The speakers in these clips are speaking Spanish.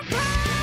my pain!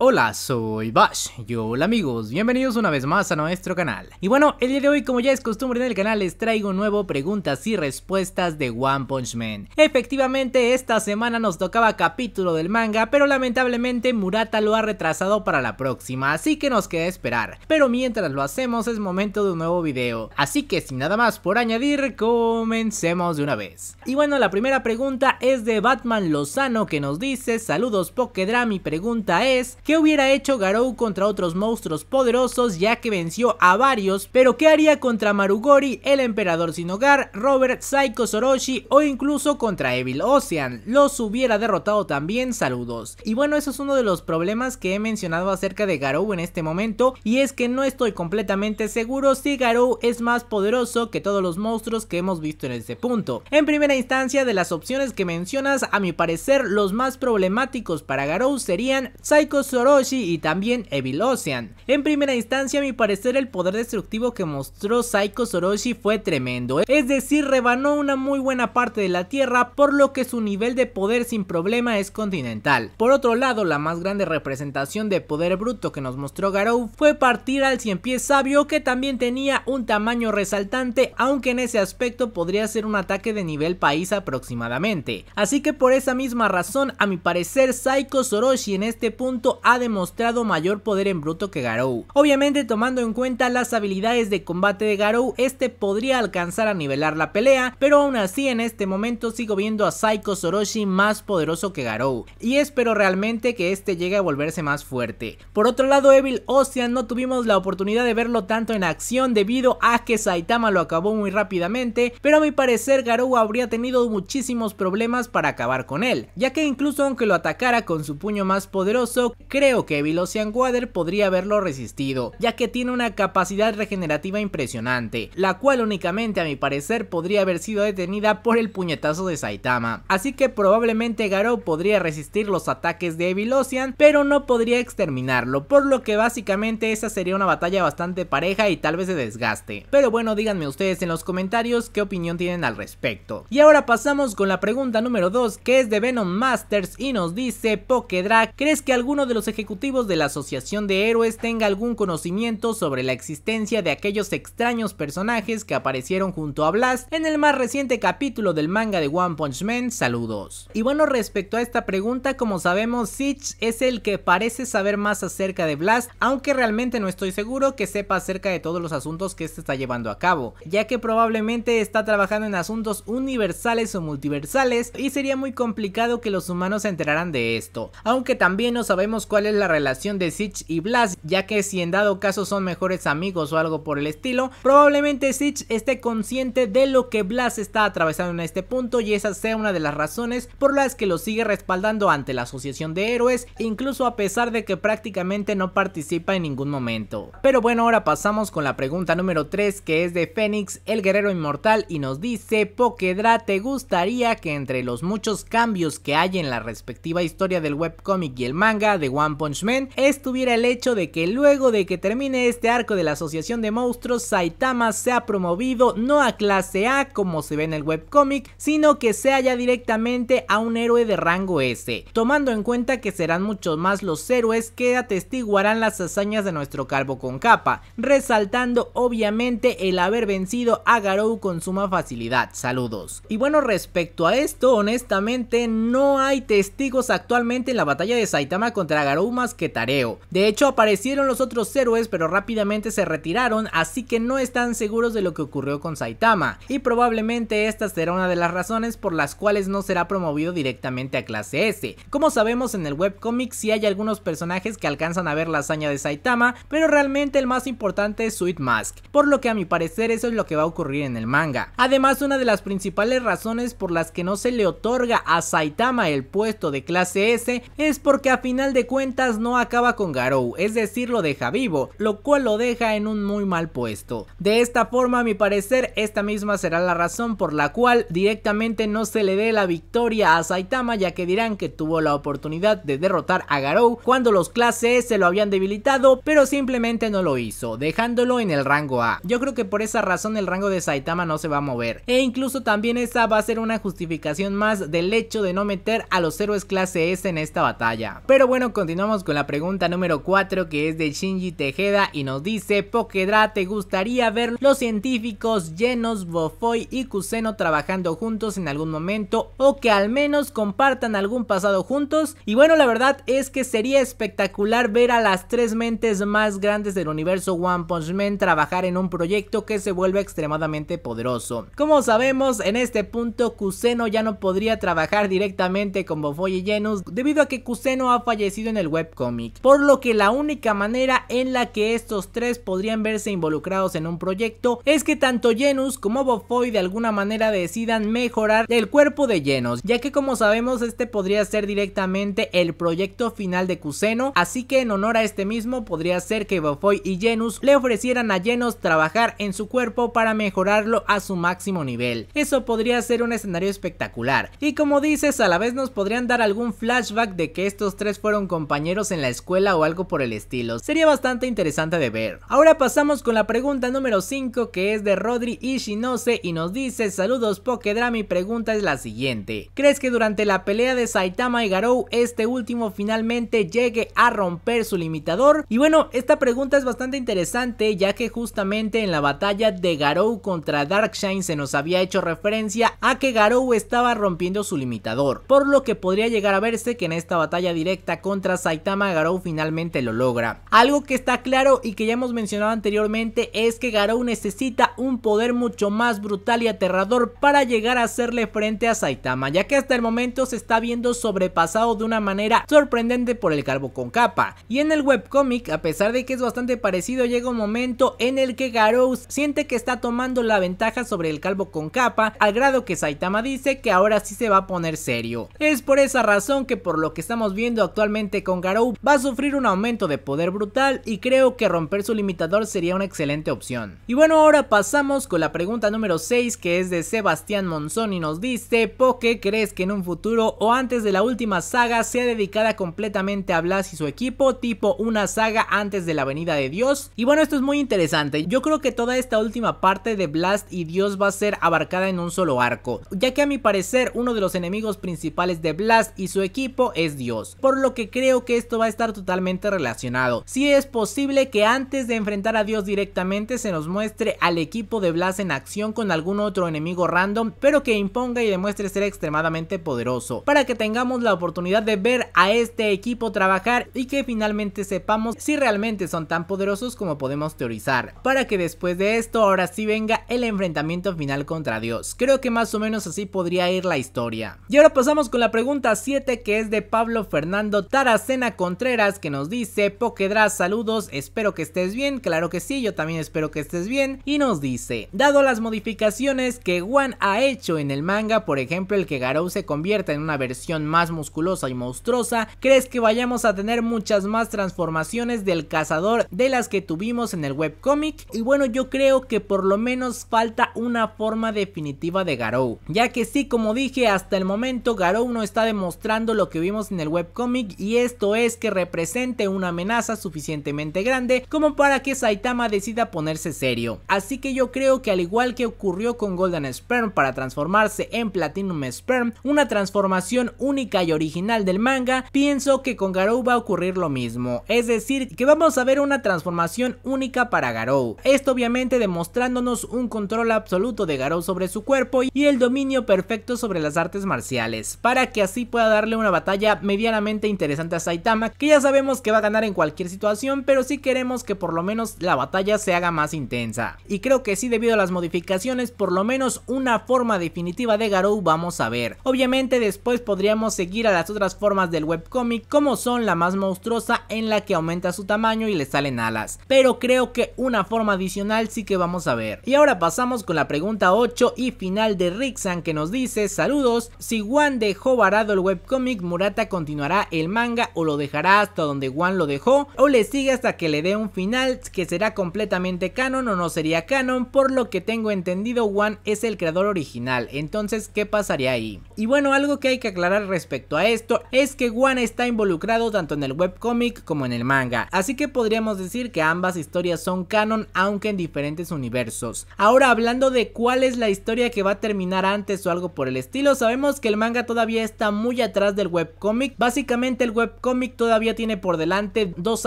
Hola, soy Bash. Y hola amigos, bienvenidos una vez más a nuestro canal. Y bueno, el día de hoy, como ya es costumbre en el canal, les traigo nuevo preguntas y respuestas de One Punch Man. Efectivamente, esta semana nos tocaba capítulo del manga, pero lamentablemente Murata lo ha retrasado para la próxima, así que nos queda esperar. Pero mientras lo hacemos, es momento de un nuevo video. Así que sin nada más por añadir, comencemos de una vez. Y bueno, la primera pregunta es de Batman Lozano que nos dice, saludos Pokedra, mi pregunta es, ¿Qué hubiera hecho Garou contra otros monstruos poderosos ya que venció a varios? ¿Pero qué haría contra Marugori, el emperador sin hogar, Robert, Psycho Soroshi o incluso contra Evil Ocean? Los hubiera derrotado también, saludos. Y bueno, eso es uno de los problemas que he mencionado acerca de Garou en este momento y es que no estoy completamente seguro si Garou es más poderoso que todos los monstruos que hemos visto en este punto. En primera instancia de las opciones que mencionas, a mi parecer los más problemáticos para Garou serían Psycho Orochi y también Evil Ocean. En primera instancia, a mi parecer, el poder destructivo que mostró Psycho Orochi fue tremendo, ¿eh? es decir, rebanó una muy buena parte de la Tierra, por lo que su nivel de poder sin problema es continental. Por otro lado, la más grande representación de poder bruto que nos mostró Garou fue partir al 100 pies sabio que también tenía un tamaño resaltante, aunque en ese aspecto podría ser un ataque de nivel país aproximadamente. Así que por esa misma razón, a mi parecer, Psycho Soroshi en este punto ha demostrado mayor poder en bruto que Garou. Obviamente tomando en cuenta las habilidades de combate de Garou, este podría alcanzar a nivelar la pelea, pero aún así en este momento sigo viendo a Saiko Soroshi más poderoso que Garou, y espero realmente que este llegue a volverse más fuerte. Por otro lado Evil Ocean no tuvimos la oportunidad de verlo tanto en acción debido a que Saitama lo acabó muy rápidamente, pero a mi parecer Garou habría tenido muchísimos problemas para acabar con él, ya que incluso aunque lo atacara con su puño más poderoso, Creo que Ocean Water podría haberlo resistido, ya que tiene una capacidad regenerativa impresionante, la cual únicamente a mi parecer podría haber sido detenida por el puñetazo de Saitama. Así que probablemente Garou podría resistir los ataques de Ocean pero no podría exterminarlo, por lo que básicamente esa sería una batalla bastante pareja y tal vez de desgaste. Pero bueno, díganme ustedes en los comentarios qué opinión tienen al respecto. Y ahora pasamos con la pregunta número 2 que es de Venom Masters y nos dice Pokedra, ¿crees que alguno de los ejecutivos de la Asociación de Héroes tenga algún conocimiento sobre la existencia de aquellos extraños personajes que aparecieron junto a Blast en el más reciente capítulo del manga de One Punch Man, saludos. Y bueno, respecto a esta pregunta, como sabemos, Sitch es el que parece saber más acerca de Blast, aunque realmente no estoy seguro que sepa acerca de todos los asuntos que este está llevando a cabo, ya que probablemente está trabajando en asuntos universales o multiversales y sería muy complicado que los humanos se enteraran de esto, aunque también no sabemos cuál es la relación de Sitch y Blast, ya que si en dado caso son mejores amigos o algo por el estilo, probablemente Sitch esté consciente de lo que Blast está atravesando en este punto y esa sea una de las razones por las que lo sigue respaldando ante la Asociación de Héroes, incluso a pesar de que prácticamente no participa en ningún momento. Pero bueno, ahora pasamos con la pregunta número 3 que es de Fénix, el guerrero inmortal y nos dice, Pokedra, ¿te gustaría que entre los muchos cambios que hay en la respectiva historia del webcomic y el manga de One Punch Man estuviera el hecho de que luego de que termine este arco de la Asociación de Monstruos, Saitama sea promovido no a clase A como se ve en el webcómic, sino que sea ya directamente a un héroe de rango S, tomando en cuenta que serán muchos más los héroes que atestiguarán las hazañas de nuestro calvo con capa, resaltando obviamente el haber vencido a Garou con suma facilidad. Saludos. Y bueno, respecto a esto, honestamente no hay testigos actualmente en la batalla de Saitama contra más que Tareo. De hecho aparecieron los otros héroes pero rápidamente se retiraron así que no están seguros de lo que ocurrió con Saitama y probablemente esta será una de las razones por las cuales no será promovido directamente a clase S. Como sabemos en el webcomic si sí hay algunos personajes que alcanzan a ver la hazaña de Saitama pero realmente el más importante es Sweet Mask, por lo que a mi parecer eso es lo que va a ocurrir en el manga. Además una de las principales razones por las que no se le otorga a Saitama el puesto de clase S es porque a final de cuentas no acaba con Garou, es decir, lo deja vivo, lo cual lo deja en un muy mal puesto. De esta forma, a mi parecer, esta misma será la razón por la cual directamente no se le dé la victoria a Saitama, ya que dirán que tuvo la oportunidad de derrotar a Garou cuando los clases se lo habían debilitado, pero simplemente no lo hizo, dejándolo en el rango A. Yo creo que por esa razón el rango de Saitama no se va a mover, e incluso también esa va a ser una justificación más del hecho de no meter a los héroes clase S en esta batalla. Pero bueno, con continuamos con la pregunta número 4 que es de Shinji Tejeda y nos dice Pokedra, ¿te gustaría ver los científicos llenos Bofoy y Kuseno trabajando juntos en algún momento o que al menos compartan algún pasado juntos? Y bueno, la verdad es que sería espectacular ver a las tres mentes más grandes del universo One Punch Man trabajar en un proyecto que se vuelve extremadamente poderoso. Como sabemos, en este punto Kuseno ya no podría trabajar directamente con Bofoy y Genus debido a que Kuseno ha fallecido en el webcomic, por lo que la única manera en la que estos tres podrían verse involucrados en un proyecto es que tanto Genus como Bofoy de alguna manera decidan mejorar el cuerpo de Genus, ya que como sabemos este podría ser directamente el proyecto final de Kuseno así que en honor a este mismo podría ser que Bofoy y Genus le ofrecieran a Genus trabajar en su cuerpo para mejorarlo a su máximo nivel. Eso podría ser un escenario espectacular. Y como dices, a la vez nos podrían dar algún flashback de que estos tres fueron compañeros en la escuela o algo por el estilo. Sería bastante interesante de ver. Ahora pasamos con la pregunta número 5 que es de Rodri Ishinose y nos dice saludos PokéDrama. mi pregunta es la siguiente. ¿Crees que durante la pelea de Saitama y Garou este último finalmente llegue a romper su limitador? Y bueno, esta pregunta es bastante interesante ya que justamente en la batalla de Garou contra Darkshine se nos había hecho referencia a que Garou estaba rompiendo su limitador, por lo que podría llegar a verse que en esta batalla directa contra Saitama Garou finalmente lo logra. Algo que está claro y que ya hemos mencionado anteriormente es que Garou necesita un poder mucho más brutal y aterrador para llegar a hacerle frente a Saitama, ya que hasta el momento se está viendo sobrepasado de una manera sorprendente por el calvo con capa. Y en el webcomic, a pesar de que es bastante parecido, llega un momento en el que Garou siente que está tomando la ventaja sobre el calvo con capa, al grado que Saitama dice que ahora sí se va a poner serio. Es por esa razón que por lo que estamos viendo actualmente con Garou va a sufrir un aumento de poder brutal y creo que romper su limitador sería una excelente opción. Y bueno, ahora pasamos con la pregunta número 6 que es de Sebastián Monzón y nos dice, ¿por qué crees que en un futuro o antes de la última saga sea dedicada completamente a Blas y su equipo, tipo una saga antes de la venida de Dios? Y bueno, esto es muy interesante, yo creo que toda esta última parte de Blast y Dios va a ser abarcada en un solo arco, ya que a mi parecer uno de los enemigos principales de Blast y su equipo es Dios, por lo que creo creo que esto va a estar totalmente relacionado. Si es posible que antes de enfrentar a Dios directamente se nos muestre al equipo de Blas en acción con algún otro enemigo random, pero que imponga y demuestre ser extremadamente poderoso, para que tengamos la oportunidad de ver a este equipo trabajar y que finalmente sepamos si realmente son tan poderosos como podemos teorizar, para que después de esto ahora sí venga el enfrentamiento final contra Dios. Creo que más o menos así podría ir la historia. Y ahora pasamos con la pregunta 7 que es de Pablo Fernando Taras Cena Contreras que nos dice, Pokedra, saludos, espero que estés bien, claro que sí, yo también espero que estés bien, y nos dice, dado las modificaciones que Wan ha hecho en el manga, por ejemplo el que Garou se convierta en una versión más musculosa y monstruosa, ¿crees que vayamos a tener muchas más transformaciones del cazador de las que tuvimos en el webcomic? Y bueno, yo creo que por lo menos falta una forma definitiva de Garou, ya que sí, como dije, hasta el momento Garou no está demostrando lo que vimos en el webcomic y es esto es que represente una amenaza suficientemente grande como para que Saitama decida ponerse serio. Así que yo creo que al igual que ocurrió con Golden Sperm para transformarse en Platinum Sperm, una transformación única y original del manga, pienso que con Garou va a ocurrir lo mismo, es decir, que vamos a ver una transformación única para Garou. Esto obviamente demostrándonos un control absoluto de Garou sobre su cuerpo y el dominio perfecto sobre las artes marciales, para que así pueda darle una batalla medianamente interesante Saitama, que ya sabemos que va a ganar en cualquier situación, pero sí queremos que por lo menos la batalla se haga más intensa. Y creo que sí, debido a las modificaciones, por lo menos una forma definitiva de Garou vamos a ver. Obviamente después podríamos seguir a las otras formas del webcomic, como son la más monstruosa en la que aumenta su tamaño y le salen alas, pero creo que una forma adicional sí que vamos a ver. Y ahora pasamos con la pregunta 8 y final de Rixan que nos dice, saludos, si Juan dejó varado el webcomic, Murata continuará el manga o lo dejará hasta donde Juan lo dejó o le sigue hasta que le dé un final que será completamente canon o no sería canon, por lo que tengo entendido Juan es el creador original, entonces ¿qué pasaría ahí? Y bueno, algo que hay que aclarar respecto a esto es que Juan está involucrado tanto en el webcomic como en el manga, así que podríamos decir que ambas historias son canon aunque en diferentes universos. Ahora hablando de cuál es la historia que va a terminar antes o algo por el estilo, sabemos que el manga todavía está muy atrás del webcomic, básicamente el web Cómic todavía tiene por delante dos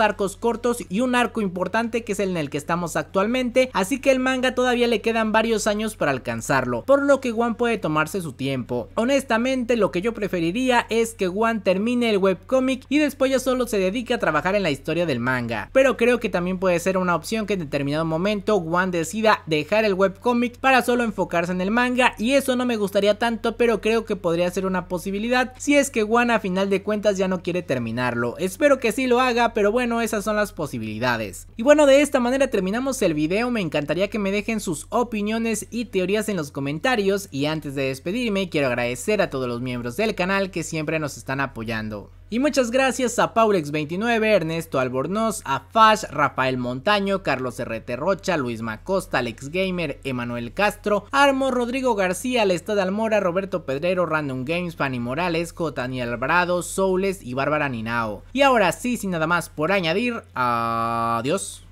arcos cortos y un arco importante que es el en el que estamos actualmente, así que el manga todavía le quedan varios años para alcanzarlo, por lo que Wan puede tomarse su tiempo. Honestamente, lo que yo preferiría es que Wan termine el webcomic y después ya solo se dedique a trabajar en la historia del manga, pero creo que también puede ser una opción que en determinado momento One decida dejar el webcomic para solo enfocarse en el manga y eso no me gustaría tanto, pero creo que podría ser una posibilidad si es que One a final de cuentas ya no quiere terminar Espero que sí lo haga, pero bueno, esas son las posibilidades. Y bueno, de esta manera terminamos el video. Me encantaría que me dejen sus opiniones y teorías en los comentarios. Y antes de despedirme, quiero agradecer a todos los miembros del canal que siempre nos están apoyando. Y muchas gracias a Paulex29, Ernesto Albornoz, a Fash, Rafael Montaño, Carlos RT Rocha, Luis Macosta, Alex Gamer, Emanuel Castro, Armo, Rodrigo García, Lestad Almora, Roberto Pedrero, Random Games, Fanny Morales, Daniel Alvarado, Soules y Bárbara Ninao. Y ahora sí, sin nada más por añadir, adiós.